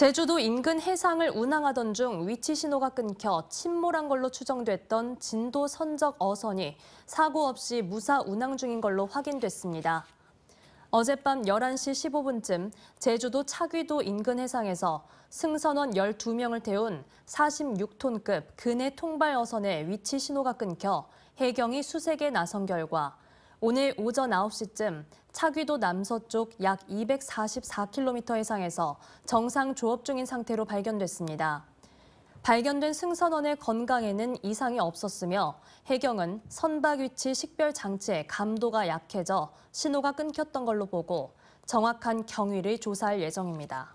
제주도 인근 해상을 운항하던 중 위치 신호가 끊겨 침몰한 걸로 추정됐던 진도 선적 어선이 사고 없이 무사 운항 중인 걸로 확인됐습니다. 어젯밤 11시 15분쯤 제주도 차귀도 인근 해상에서 승선원 12명을 태운 46톤급 근해 통발 어선의 위치 신호가 끊겨 해경이 수색에 나선 결과 오늘 오전 9시쯤 차귀도 남서쪽 약 244km 해상에서 정상 조업 중인 상태로 발견됐습니다. 발견된 승선원의 건강에는 이상이 없었으며 해경은 선박 위치 식별 장치의 감도가 약해져 신호가 끊겼던 걸로 보고 정확한 경위를 조사할 예정입니다.